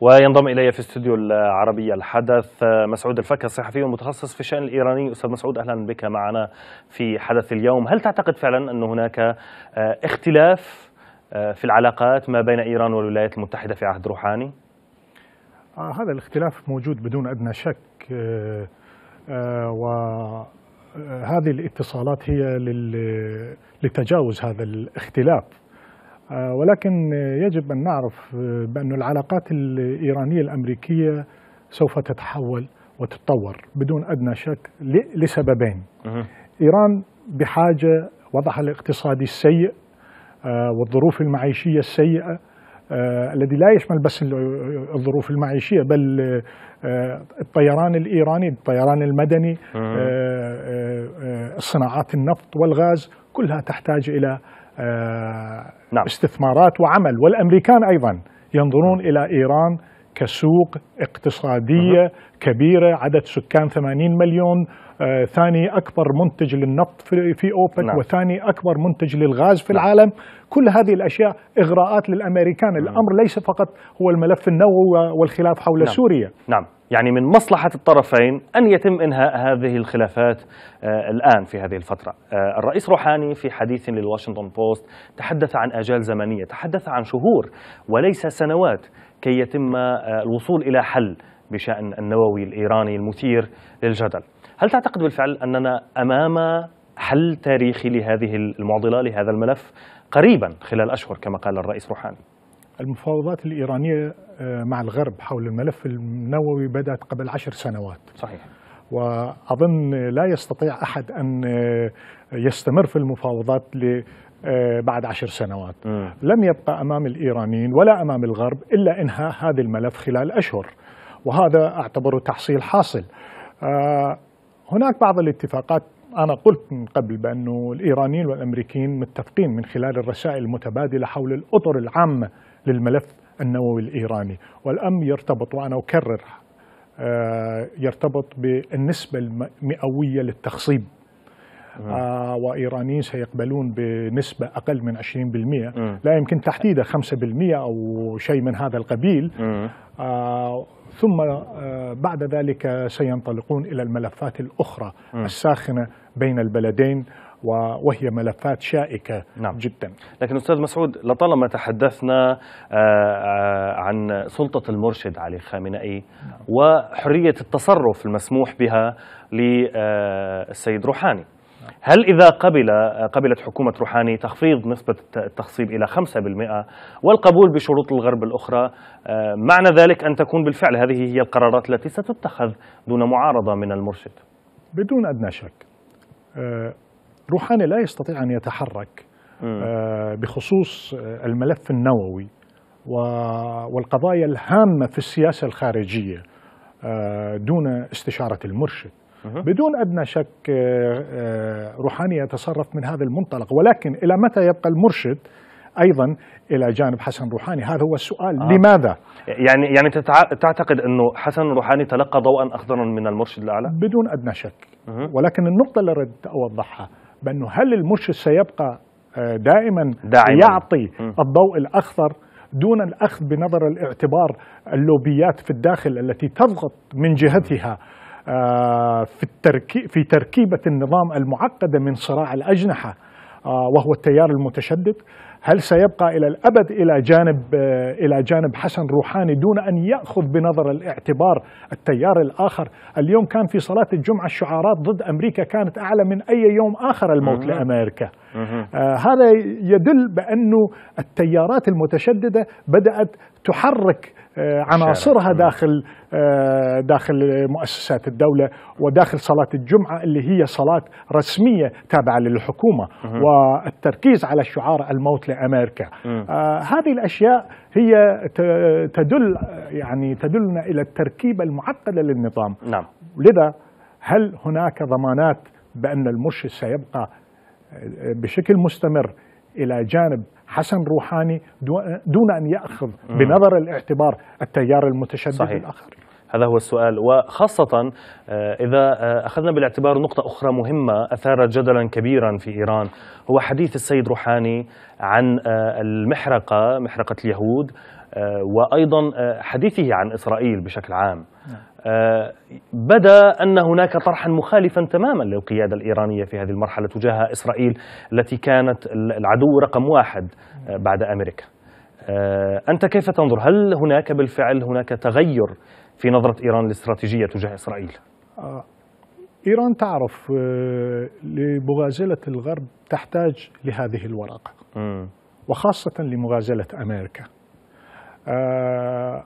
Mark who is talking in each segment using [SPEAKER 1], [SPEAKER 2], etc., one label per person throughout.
[SPEAKER 1] وينضم الي في استوديو العربيه الحدث آه، مسعود الفكه الصحفي والمتخصص في الشان الايراني استاذ مسعود اهلا بك معنا في حدث اليوم هل تعتقد فعلا ان هناك آه، اختلاف آه، في العلاقات ما بين ايران والولايات المتحده في عهد روحاني
[SPEAKER 2] آه هذا الاختلاف موجود بدون ادنى شك آه آه وهذه الاتصالات هي لتجاوز هذا الاختلاف آه، ولكن يجب أن نعرف آه، بأن العلاقات الإيرانية الأمريكية سوف تتحول وتتطور بدون أدنى شك لسببين إيران بحاجة وضعها الاقتصادي السيء آه، والظروف المعيشية السيئة الذي لا يشمل بس الظروف المعيشية بل الطيران الإيراني الطيران المدني الصناعات صناعات النفط والغاز كلها تحتاج إلى آه، نعم. استثمارات وعمل والامريكان ايضا ينظرون الى ايران كسوق اقتصاديه كبيره عدد سكان 80 مليون آه، ثاني أكبر منتج للنفط في, أوبك نعم. وثاني أكبر منتج للغاز في نعم. العالم كل هذه الأشياء إغراءات للأمريكان نعم. الأمر ليس فقط هو الملف النووي والخلاف حول نعم. سوريا
[SPEAKER 1] نعم يعني من مصلحة الطرفين أن يتم إنهاء هذه الخلافات آه، الآن في هذه الفترة آه، الرئيس روحاني في حديث للواشنطن بوست تحدث عن أجال زمنية تحدث عن شهور وليس سنوات كي يتم الوصول إلى حل بشأن النووي الإيراني المثير للجدل هل تعتقد بالفعل أننا أمام حل تاريخي لهذه المعضلة لهذا الملف قريبا خلال أشهر كما قال الرئيس روحاني
[SPEAKER 2] المفاوضات الإيرانية آه، مع الغرب حول الملف النووي بدأت قبل عشر سنوات صحيح وأظن لا يستطيع أحد أن آه، يستمر في المفاوضات آه، بعد عشر سنوات م. لم يبقى أمام الإيرانيين ولا أمام الغرب إلا إنهاء هذا الملف خلال أشهر وهذا أعتبره تحصيل حاصل هناك بعض الاتفاقات أنا قلت من قبل بأنه الإيرانيين والأمريكيين متفقين من خلال الرسائل المتبادلة حول الأطر العامة للملف النووي الإيراني والأمر يرتبط وأنا أكرر آه، يرتبط بالنسبة المئوية للتخصيب آه وإيرانيين سيقبلون بنسبة أقل من 20% م. لا يمكن تحديدها 5% أو شيء من هذا القبيل آه ثم آه، بعد ذلك سينطلقون إلى الملفات الأخرى م. الساخنة بين البلدين وهي ملفات شائكة
[SPEAKER 1] نعم. جدا لكن أستاذ مسعود لطالما تحدثنا آه، آه، عن سلطة المرشد علي خامنئي نعم. وحرية التصرف المسموح بها للسيد روحاني هل إذا قبل قبلت حكومة روحاني تخفيض نسبة التخصيب إلى 5% والقبول بشروط الغرب الأخرى آه، معنى ذلك أن تكون بالفعل هذه هي القرارات التي ستتخذ دون معارضة من المرشد
[SPEAKER 2] بدون أدنى شك آه، روحاني لا يستطيع أن يتحرك آه، بخصوص الملف النووي والقضايا الهامة في السياسة الخارجية دون استشارة المرشد بدون أدنى شك آه، آه، روحاني يتصرف من هذا المنطلق ولكن إلى متى يبقى المرشد ايضا الى جانب حسن روحاني هذا هو السؤال آه. لماذا
[SPEAKER 1] يعني يعني تعتقد انه حسن روحاني تلقى ضوءا اخضرا من المرشد الاعلى بدون ادنى شك
[SPEAKER 2] ولكن النقطه اللي ردت اوضحها بانه هل المرشد سيبقى آه، دائما, دائما. يعطي مه. الضوء الاخضر دون الاخذ بنظر الاعتبار اللوبيات في الداخل التي تضغط من جهتها مه. آه، في, التركي في تركيبة النظام المعقدة من صراع الأجنحة آه، وهو التيار المتشدد هل سيبقى إلى الأبد إلى جانب, آه، إلى جانب حسن روحاني دون أن يأخذ بنظر الاعتبار التيار الآخر اليوم كان في صلاة الجمعة الشعارات ضد أمريكا كانت أعلى من أي يوم آخر الموت لأمريكا آه، هذا يدل بأنه التيارات المتشددة بدأت تحرك آه، عناصرها داخل آه، داخل مؤسسات الدولة وداخل صلاة الجمعة اللي هي صلاة رسمية تابعة للحكومة والتركيز على شعار الموت لأمريكا هذه الأشياء هي تدل يعني تدلنا إلى التركيبة المعقدة للنظام نعم. لذا هل هناك ضمانات بأن المرشد سيبقى بشكل مستمر الى جانب حسن روحاني دون ان ياخذ بنظر الاعتبار التيار المتشدد صحيح. الاخر
[SPEAKER 1] هذا هو السؤال وخاصة آه، إذا آه، أخذنا بالاعتبار نقطة أخرى مهمة أثارت جدلا كبيرا في إيران هو حديث السيد روحاني عن آه، المحرقة محرقة اليهود آه، وأيضا آه، حديثه عن إسرائيل بشكل عام نعم. آه، بدا أن هناك طرحا مخالفا تماما للقيادة الإيرانية في هذه المرحلة تجاه إسرائيل التي كانت العدو رقم واحد نعم. بعد أمريكا أنت كيف تنظر هل هناك بالفعل هناك تغير في نظرة إيران الاستراتيجية تجاه إسرائيل
[SPEAKER 2] إيران تعرف لمغازلة الغرب تحتاج لهذه الورقة وخاصة لمغازلة أمريكا آه،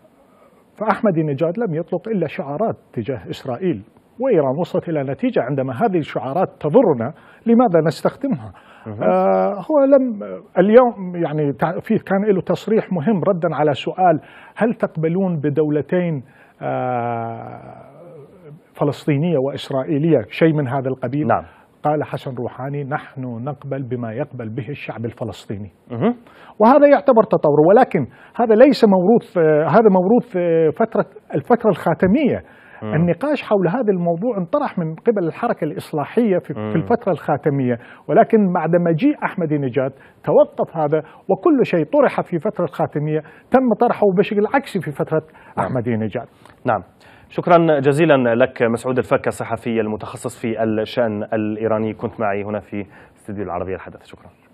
[SPEAKER 2] فأحمد نجاد لم يطلق إلا شعارات تجاه إسرائيل وإيران وصلت إلى نتيجة عندما هذه الشعارات تضرنا لماذا نستخدمها آه هو لم اليوم يعني في كان له تصريح مهم ردا على سؤال هل تقبلون بدولتين آه فلسطينية وإسرائيلية شيء من هذا القبيل نعم. قال حسن روحاني نحن نقبل بما يقبل به الشعب الفلسطيني وهذا يعتبر تطور ولكن هذا ليس موروث هذا موروث آه، فترة الفترة الخاتمية النقاش حول هذا الموضوع انطرح من قبل الحركة الإصلاحية في, في الفترة الخاتمية ولكن بعد مجيء أحمد نجاد توقف هذا وكل شيء طرح في فترة الخاتمية تم طرحه بشكل عكسي في فترة
[SPEAKER 1] نعم. أحمد نجاد نعم شكرا جزيلا لك مسعود الفك الصحفي المتخصص في الشأن الإيراني كنت معي هنا في استديو العربية الحدث شكرا